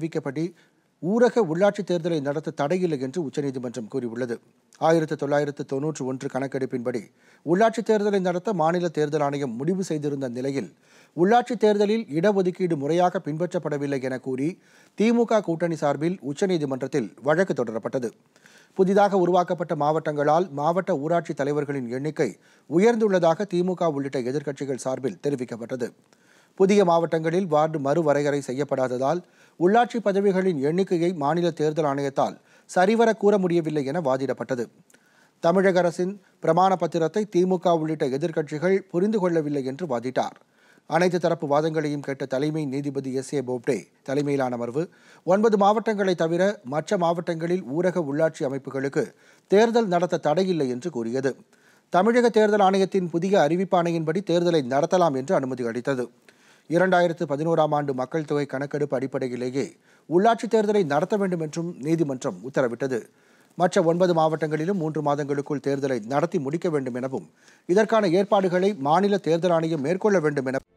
அறிவிக்கப்படி ஊரக உள்ளாட்சித் தேர்தலை நடத்த தடையில்லை என்று உச்சநீதிமன்றம் கூறியுள்ளது ஆயிரத்தி தொள்ளாயிரத்து தொன்னூற்றி ஒன்று கணக்கெடுப்பின்படி உள்ளாட்சித் தேர்தலை நடத்த மாநில தேர்தல் ஆணையம் முடிவு செய்திருந்த நிலையில் உள்ளாட்சித் தேர்தலில் இடஒதுக்கீடு முறையாக பின்பற்றப்படவில்லை என கூறி திமுக கூட்டணி சார்பில் உச்சநீதிமன்றத்தில் வழக்கு தொடரப்பட்டது புதிதாக உருவாக்கப்பட்ட மாவட்டங்களால் மாவட்ட ஊராட்சி தலைவர்களின் எண்ணிக்கை உயர்ந்துள்ளதாக திமுக உள்ளிட்ட எதிர்க்கட்சிகள் சார்பில் தெரிவிக்கப்பட்டது புதிய மாவட்டங்களில் வார்டு மறுவரையறை செய்யப்படாததால் உள்ளாட்சி பதவிகளின் எண்ணிக்கையை மாநில தேர்தல் ஆணையத்தால் சரிவர கூற முடியவில்லை என வாதிடப்பட்டது தமிழக அரசின் பிரமாண பத்திரத்தை திமுக உள்ளிட்ட எதிர்க்கட்சிகள் புரிந்து கொள்ளவில்லை என்று வாதிட்டார் அனைத்து தரப்பு வாதங்களையும் கேட்ட தலைமை நீதிபதி எஸ் ஏ போப்டே தலைமையிலான அமர்வு ஒன்பது மாவட்டங்களை தவிர மற்ற மாவட்டங்களில் ஊரக உள்ளாட்சி அமைப்புகளுக்கு தேர்தல் நடத்த தடையில்லை என்று கூறியது தமிழக தேர்தல் ஆணையத்தின் புதிய அறிவிப்பாணையின்படி தேர்தலை நடத்தலாம் என்று அனுமதி அளித்தது இரண்டாயிரத்து பதினோராம் ஆண்டு மக்கள் தொகை கணக்கெடுப்பு அடிப்படையிலேயே உள்ளாட்சித் தேர்தலை நடத்த வேண்டும் என்றும் நீதிமன்றம் உத்தரவிட்டது மற்ற ஒன்பது மாவட்டங்களிலும் மூன்று மாதங்களுக்குள் தேர்தலை நடத்தி முடிக்க வேண்டும் எனவும் இதற்கான ஏற்பாடுகளை மாநில தேர்தல் ஆணையம் மேற்கொள்ள வேண்டும் என